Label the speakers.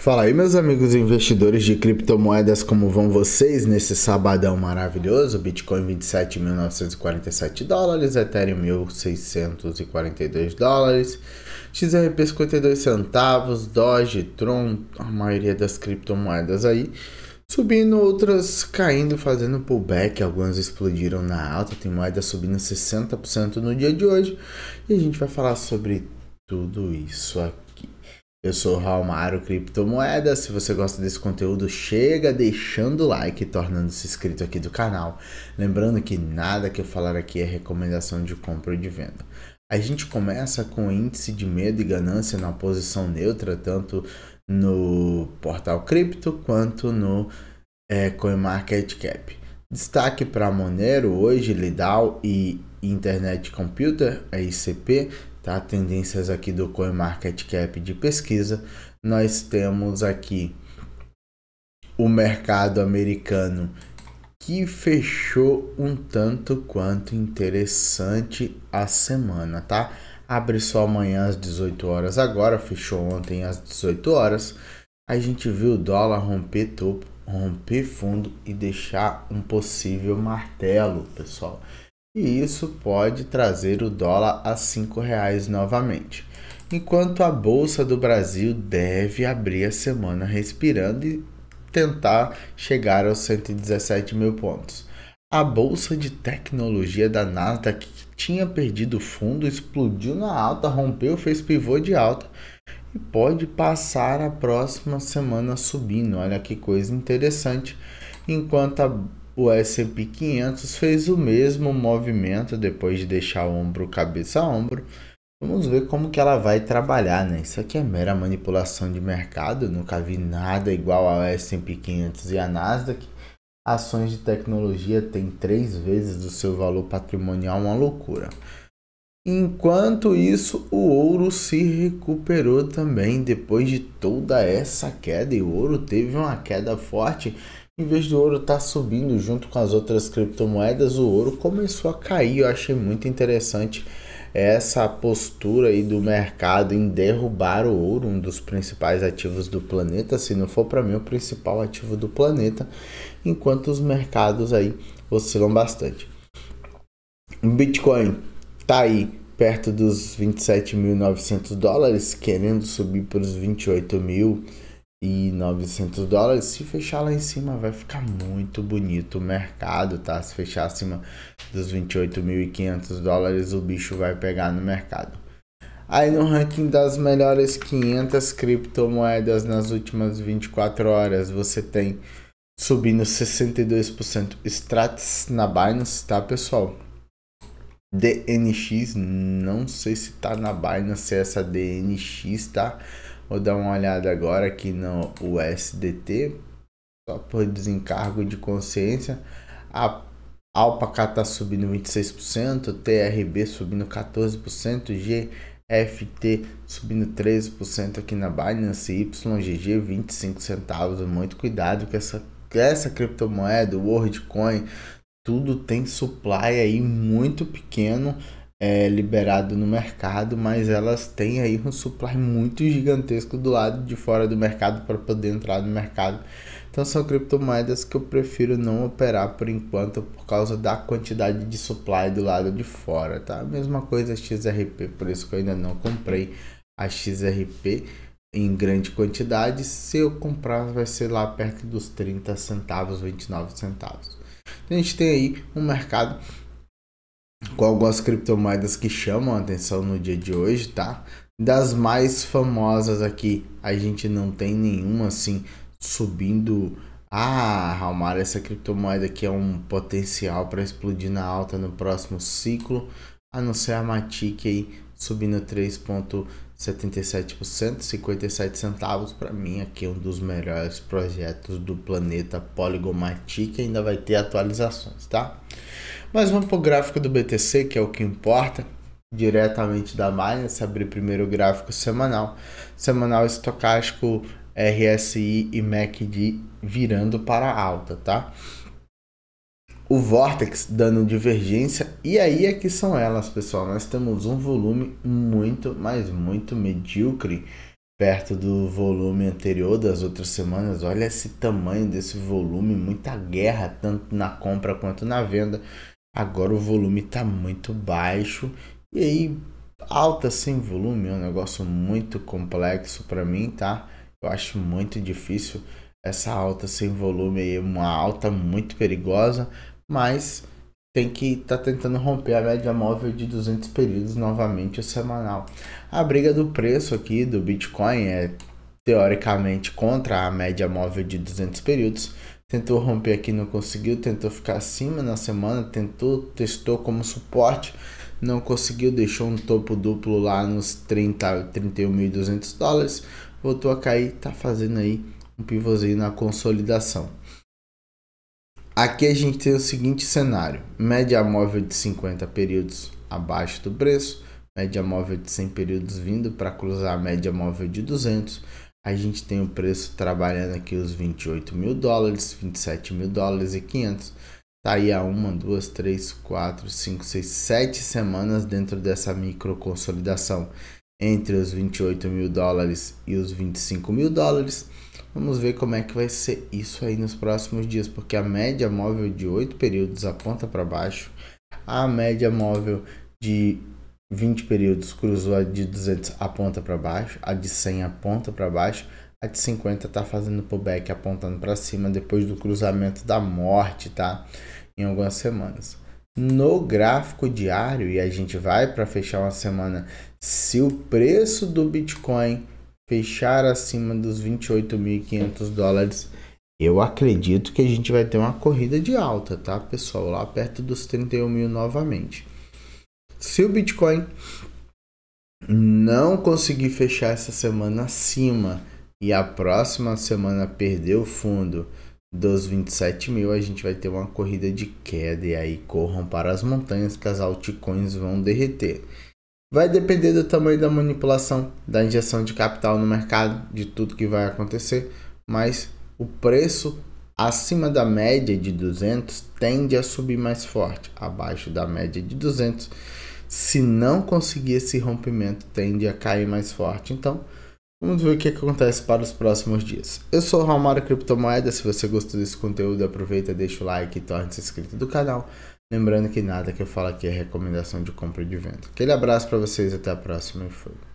Speaker 1: Fala aí, meus amigos investidores de criptomoedas, como vão vocês nesse sabadão maravilhoso? Bitcoin 27.947 dólares, Ethereum 1.642 dólares, XRP 52 centavos, Doge, Tron, a maioria das criptomoedas aí subindo, outras caindo, fazendo pullback. Algumas explodiram na alta, tem moeda subindo 60% no dia de hoje e a gente vai falar sobre tudo isso aqui. Eu sou o Maro Criptomoedas. Se você gosta desse conteúdo, chega deixando o like e tornando-se inscrito aqui do canal. Lembrando que nada que eu falar aqui é recomendação de compra ou de venda. A gente começa com índice de medo e ganância na posição neutra, tanto no portal cripto quanto no é, CoinMarketCap. Destaque para Monero hoje, Lidal e Internet Computer, a ICP, tá? Tendências aqui do Coin Market Cap de pesquisa. Nós temos aqui o mercado americano que fechou um tanto quanto interessante a semana, tá? Abre só amanhã às 18 horas agora, fechou ontem às 18 horas. A gente viu o dólar romper topo, romper fundo e deixar um possível martelo, pessoal e isso pode trazer o dólar a R$ 5,00 novamente. Enquanto a Bolsa do Brasil deve abrir a semana respirando e tentar chegar aos 117 mil pontos. A bolsa de tecnologia da Nasdaq, que tinha perdido fundo, explodiu na alta, rompeu, fez pivô de alta e pode passar a próxima semana subindo. Olha que coisa interessante. Enquanto a o S&P 500 fez o mesmo movimento depois de deixar ombro cabeça a ombro. Vamos ver como que ela vai trabalhar, né? Isso aqui é mera manipulação de mercado, Eu nunca vi nada igual ao S&P 500 e a Nasdaq. Ações de tecnologia têm três vezes do seu valor patrimonial, uma loucura. Enquanto isso, o ouro se recuperou também depois de toda essa queda, e o ouro teve uma queda forte em vez do ouro estar tá subindo junto com as outras criptomoedas, o ouro começou a cair. Eu achei muito interessante essa postura aí do mercado em derrubar o ouro, um dos principais ativos do planeta, se não for para mim o principal ativo do planeta, enquanto os mercados aí oscilam bastante. O Bitcoin tá aí perto dos 27.900 dólares, querendo subir para os 28 mil e 900 dólares. Se fechar lá em cima, vai ficar muito bonito o mercado, tá? Se fechar acima dos 28.500 dólares, o bicho vai pegar no mercado. Aí no ranking das melhores 500 criptomoedas nas últimas 24 horas, você tem subindo 62% strats na Binance, tá, pessoal? DNX, não sei se tá na Binance é essa DNX, tá? Vou dar uma olhada agora aqui no USDT, só por desencargo de consciência. A Alpaca está subindo 26%, TRB subindo 14%, GFT subindo 13% aqui na Binance, YGG 25 centavos. Muito cuidado com essa, essa criptomoeda, o WorldCoin, tudo tem supply aí muito pequeno é, liberado no mercado, mas elas têm aí um supply muito gigantesco do lado de fora do mercado para poder entrar no mercado. Então são criptomoedas que eu prefiro não operar por enquanto por causa da quantidade de supply do lado de fora, tá? Mesma coisa XRP, por isso que eu ainda não comprei a XRP em grande quantidade. Se eu comprar, vai ser lá perto dos 30 centavos, 29 centavos. Então, a gente tem aí um mercado com algumas criptomoedas que chamam a atenção no dia de hoje, tá? Das mais famosas aqui, a gente não tem nenhuma assim subindo. Ah, Halmar, essa criptomoeda aqui é um potencial para explodir na alta no próximo ciclo. A não ser a Matic aí subindo 3. 77%, 57 centavos para mim aqui é um dos melhores projetos do planeta Polygomatic, ainda vai ter atualizações, tá? Mas vamos pro gráfico do BTC, que é o que importa, diretamente da Binance, abrir primeiro o gráfico semanal. Semanal estocástico RSI e MACD virando para alta, tá? o Vortex dando divergência. E aí é que são elas, pessoal. Nós temos um volume muito, mas muito medíocre perto do volume anterior das outras semanas. Olha esse tamanho desse volume, muita guerra, tanto na compra quanto na venda. Agora o volume está muito baixo. E aí, alta sem volume é um negócio muito complexo para mim, tá? Eu acho muito difícil essa alta sem volume aí, uma alta muito perigosa mas tem que estar tá tentando romper a média móvel de 200 períodos novamente o semanal. A briga do preço aqui do Bitcoin é teoricamente contra a média móvel de 200 períodos. Tentou romper aqui, não conseguiu, tentou ficar acima na semana, tentou, testou como suporte, não conseguiu, deixou um topo duplo lá nos 30, 31.200 dólares, voltou a cair, tá fazendo aí um pivôzinho na consolidação. Aqui a gente tem o seguinte cenário: média móvel de 50 períodos abaixo do preço, média móvel de 100 períodos vindo para cruzar a média móvel de 200. A gente tem o preço trabalhando aqui os 28 mil dólares, 27 mil dólares e 500. Tá aí a uma, duas, três, quatro, cinco, seis, sete semanas dentro dessa micro consolidação entre os 28 mil dólares e os 25 mil dólares. Vamos ver como é que vai ser isso aí nos próximos dias, porque a média móvel de 8 períodos aponta para baixo, a média móvel de 20 períodos cruzou a de 200 aponta para baixo, a de 100 aponta para baixo, a de 50 tá fazendo pullback apontando para cima depois do cruzamento da morte, tá? Em algumas semanas. No gráfico diário, e a gente vai para fechar uma semana, se o preço do Bitcoin fechar acima dos 28.500 dólares, eu acredito que a gente vai ter uma corrida de alta, tá, pessoal? Lá perto dos 31 mil novamente. Se o Bitcoin não conseguir fechar essa semana acima e a próxima semana perder o fundo dos 27 mil, a gente vai ter uma corrida de queda e aí corram para as montanhas que as altcoins vão derreter. Vai depender do tamanho da manipulação, da injeção de capital no mercado, de tudo que vai acontecer, mas o preço acima da média de 200 tende a subir mais forte, abaixo da média de 200, se não conseguir esse rompimento, tende a cair mais forte. Então, vamos ver o que acontece para os próximos dias. Eu sou o Romário Criptomoeda, se você gostou desse conteúdo, aproveita, deixa o like e torne-se inscrito do canal. Lembrando que nada que eu falo aqui é recomendação de compra e de venda. Aquele abraço para vocês, até a próxima e fui.